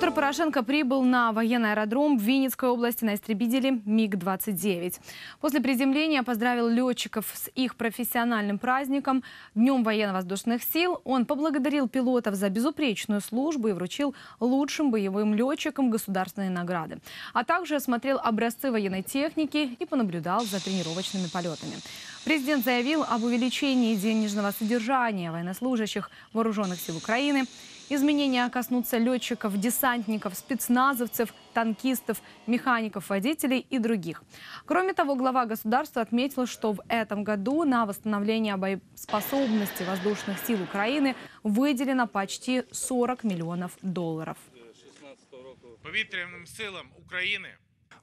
Петр Порошенко прибыл на военный аэродром в Винницкой области на истребителе МиГ-29. После приземления поздравил летчиков с их профессиональным праздником Днем военно-воздушных сил. Он поблагодарил пилотов за безупречную службу и вручил лучшим боевым летчикам государственные награды. А также осмотрел образцы военной техники и понаблюдал за тренировочными полетами. Президент заявил об увеличении денежного содержания военнослужащих вооруженных сил Украины – Изменения коснутся летчиков, десантников, спецназовцев, танкистов, механиков, водителей и других. Кроме того, глава государства отметил, что в этом году на восстановление боеспособности воздушных сил Украины выделено почти 40 миллионов долларов. Повітряним силам України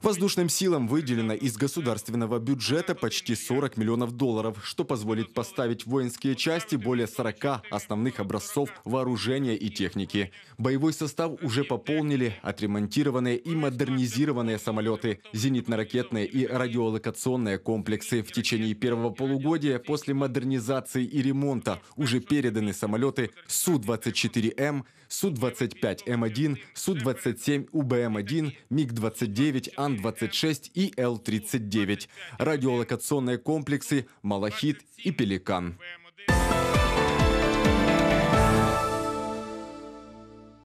Воздушным силам выделено из государственного бюджета почти 40 миллионов долларов, что позволит поставить воинские части более 40 основных образцов вооружения и техники. Боевой состав уже пополнили отремонтированные и модернизированные самолеты, зенитно-ракетные и радиолокационные комплексы. В течение первого полугодия после модернизации и ремонта уже переданы самолеты Су-24М, Су-25М1, Су-27 УБМ-1, МиГ-29, «Уран-26» и «Л-39», радиолокационные комплексы «Малахит» и «Пеликан».